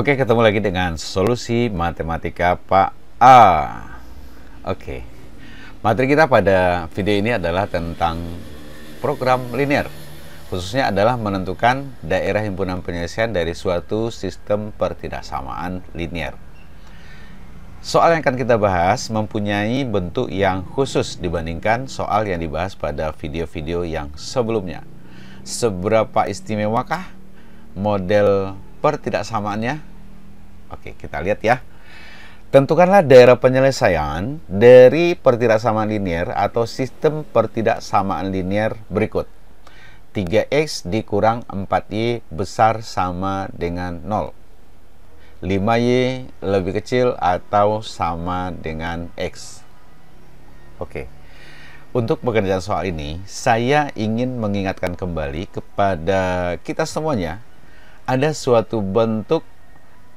Oke, ketemu lagi dengan solusi matematika Pak A. Oke, materi kita pada video ini adalah tentang program linear. Khususnya adalah menentukan daerah himpunan penyelesaian dari suatu sistem pertidaksamaan linear. Soal yang akan kita bahas mempunyai bentuk yang khusus dibandingkan soal yang dibahas pada video-video yang sebelumnya. Seberapa istimewakah model pertidaksamaannya Oke, kita lihat ya. Tentukanlah daerah penyelesaian dari pertidaksamaan linier atau sistem pertidaksamaan linier berikut. 3x dikurang 4y besar sama dengan 0. 5y lebih kecil atau sama dengan x. Oke. Untuk pekerjaan soal ini, saya ingin mengingatkan kembali kepada kita semuanya ada suatu bentuk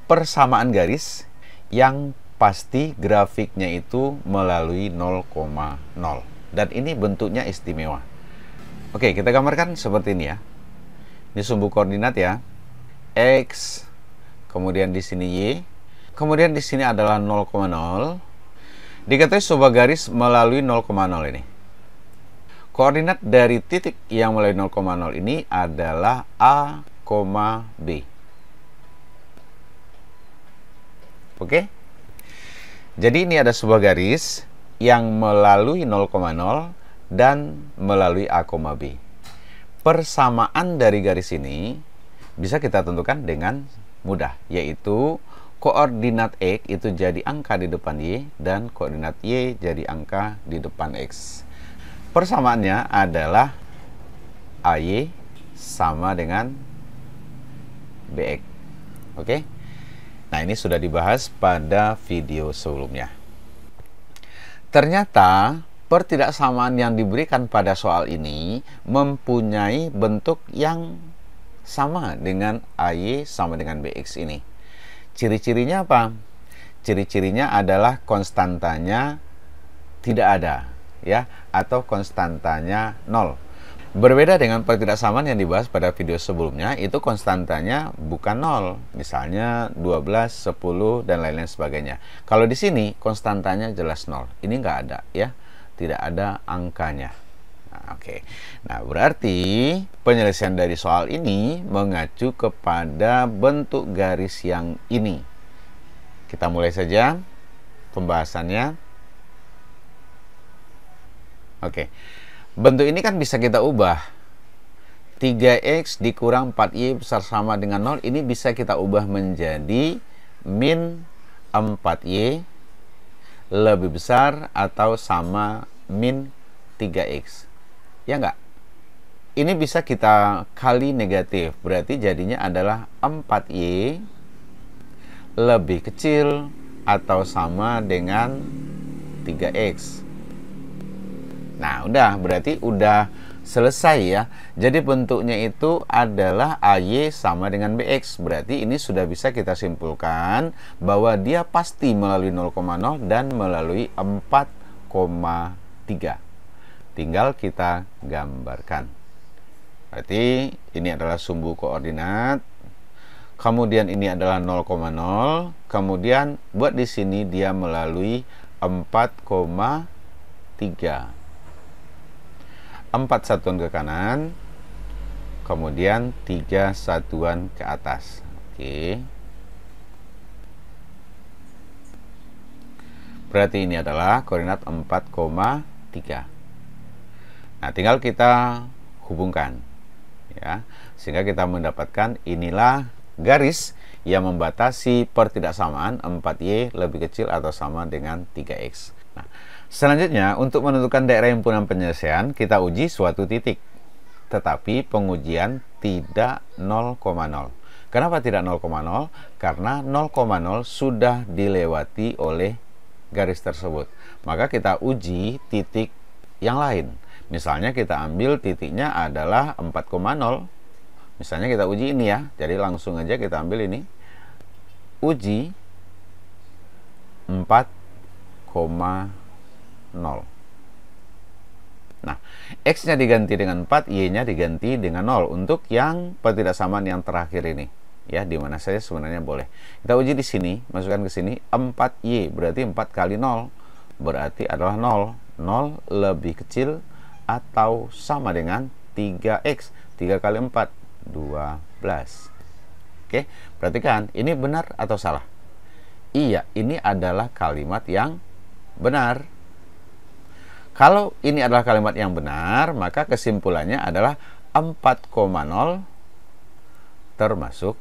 persamaan garis yang pasti grafiknya itu melalui 0,0 dan ini bentuknya istimewa oke kita gambarkan seperti ini ya ini sumbu koordinat ya X kemudian di sini Y kemudian di sini adalah 0,0 diketahui sebuah garis melalui 0,0 ini koordinat dari titik yang melalui 0,0 ini adalah A, B Oke? Okay? Jadi ini ada sebuah garis yang melalui 0,0 dan melalui A, B. Persamaan dari garis ini bisa kita tentukan dengan mudah, yaitu koordinat X itu jadi angka di depan Y dan koordinat Y jadi angka di depan X. Persamaannya adalah AY sama dengan BX. Oke? Okay? Nah, ini sudah dibahas pada video sebelumnya. Ternyata pertidaksamaan yang diberikan pada soal ini mempunyai bentuk yang sama dengan AY sama dengan BX ini. Ciri-cirinya apa? Ciri-cirinya adalah konstantanya tidak ada ya atau konstantanya nol Berbeda dengan pertidaksamaan yang dibahas pada video sebelumnya, itu konstantanya bukan nol. Misalnya 12, 10, dan lain-lain sebagainya. Kalau di sini, konstantanya jelas nol. Ini nggak ada, ya. Tidak ada angkanya. Nah, Oke, okay. nah berarti penyelesaian dari soal ini mengacu kepada bentuk garis yang ini. Kita mulai saja pembahasannya. Oke. Okay. Bentuk ini kan bisa kita ubah. 3x dikurang 4y besar sama dengan 0 ini bisa kita ubah menjadi min 4y lebih besar atau sama min 3x. Ya enggak? Ini bisa kita kali negatif, berarti jadinya adalah 4y lebih kecil atau sama dengan 3x. Nah, udah berarti udah selesai ya. Jadi bentuknya itu adalah AY sama dengan BX. Berarti ini sudah bisa kita simpulkan bahwa dia pasti melalui 0,0 dan melalui 4,3. Tinggal kita gambarkan. Berarti ini adalah sumbu koordinat. Kemudian ini adalah 0,0. Kemudian buat di sini dia melalui 4,3. 4 satuan ke kanan kemudian 3 satuan ke atas oke berarti ini adalah koordinat 4,3 nah tinggal kita hubungkan ya sehingga kita mendapatkan inilah garis yang membatasi pertidaksamaan 4y lebih kecil atau sama dengan 3x Selanjutnya, untuk menentukan daerah himpunan penyelesaian, kita uji suatu titik. Tetapi pengujian tidak 0,0. Kenapa tidak 0,0? Karena 0,0 sudah dilewati oleh garis tersebut. Maka kita uji titik yang lain. Misalnya kita ambil titiknya adalah 4,0. Misalnya kita uji ini ya. Jadi langsung aja kita ambil ini. Uji 4,0. 0. Nah, X-nya diganti dengan 4, Y-nya diganti dengan 0 untuk yang pertidaksamaan yang terakhir ini. Ya, di mana saya sebenarnya boleh. Kita uji di sini, masukkan ke sini 4Y berarti 4 kali 0 berarti adalah 0. 0 lebih kecil atau sama dengan 3X. 3 kali 4 12. Oke, perhatikan ini benar atau salah? Iya, ini adalah kalimat yang benar kalau ini adalah kalimat yang benar, maka kesimpulannya adalah 4,0 termasuk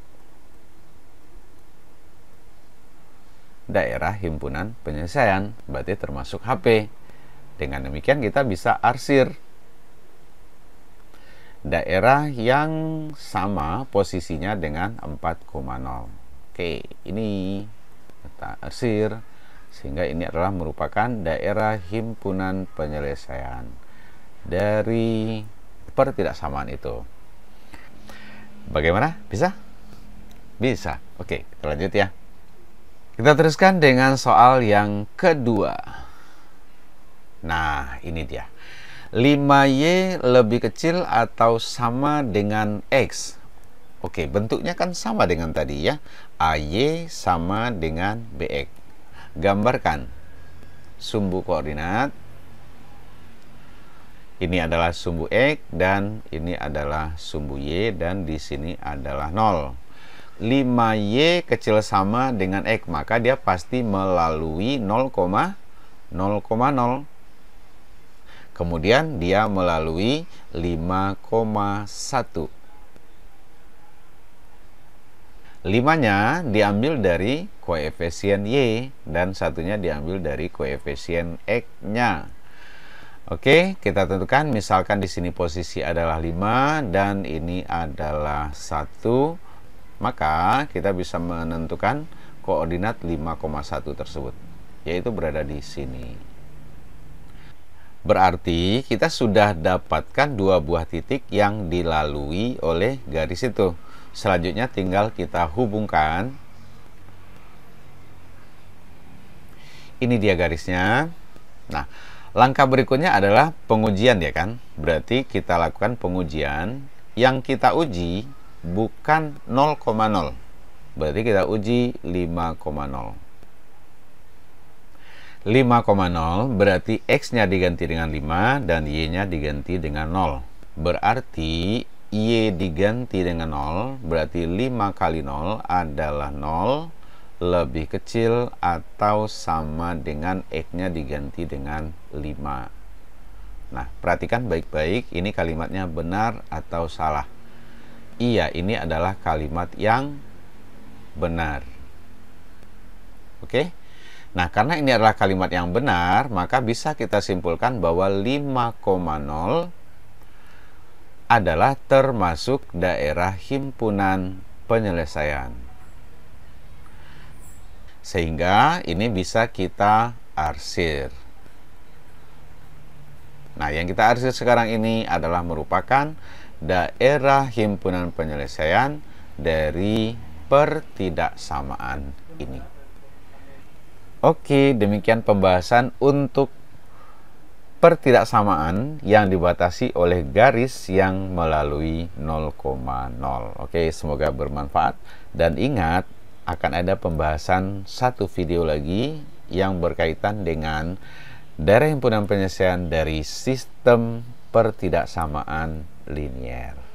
daerah himpunan penyelesaian, berarti termasuk HP. Dengan demikian kita bisa arsir daerah yang sama posisinya dengan 4,0. Oke, ini kita arsir sehingga ini adalah merupakan daerah himpunan penyelesaian dari pertidaksamaan itu. Bagaimana? Bisa? Bisa. Oke, kita lanjut ya. Kita teruskan dengan soal yang kedua. Nah, ini dia. 5Y lebih kecil atau sama dengan X. Oke, bentuknya kan sama dengan tadi ya. AY sama dengan BX gambarkan sumbu koordinat ini adalah sumbu X dan ini adalah sumbu Y dan di sini adalah 0 5Y kecil sama dengan X maka dia pasti melalui nol kemudian dia melalui 5,1 Limanya diambil dari koefisien Y dan satunya diambil dari koefisien X-nya. Oke, kita tentukan misalkan di sini posisi adalah 5 dan ini adalah 1, maka kita bisa menentukan koordinat 5,1 tersebut, yaitu berada di sini. Berarti kita sudah dapatkan dua buah titik yang dilalui oleh garis itu. Selanjutnya tinggal kita hubungkan. Ini dia garisnya. Nah, langkah berikutnya adalah pengujian ya kan? Berarti kita lakukan pengujian yang kita uji bukan 0,0. Berarti kita uji 5,0. 5,0 berarti X-nya diganti dengan 5 dan Y-nya diganti dengan 0. Berarti Y diganti dengan 0 berarti 5 kali 0 adalah 0 lebih kecil atau sama dengan X-nya diganti dengan 5. Nah, perhatikan baik-baik ini kalimatnya benar atau salah. Iya, ini adalah kalimat yang benar. Oke? Nah, karena ini adalah kalimat yang benar, maka bisa kita simpulkan bahwa 5,0 adalah termasuk daerah himpunan penyelesaian. Sehingga ini bisa kita arsir. Nah, yang kita arsir sekarang ini adalah merupakan daerah himpunan penyelesaian dari pertidaksamaan ini. Oke, demikian pembahasan untuk pertidaksamaan yang dibatasi oleh garis yang melalui 0,0. Oke, semoga bermanfaat dan ingat akan ada pembahasan satu video lagi yang berkaitan dengan daerah himpunan penyelesaian dari sistem pertidaksamaan linier.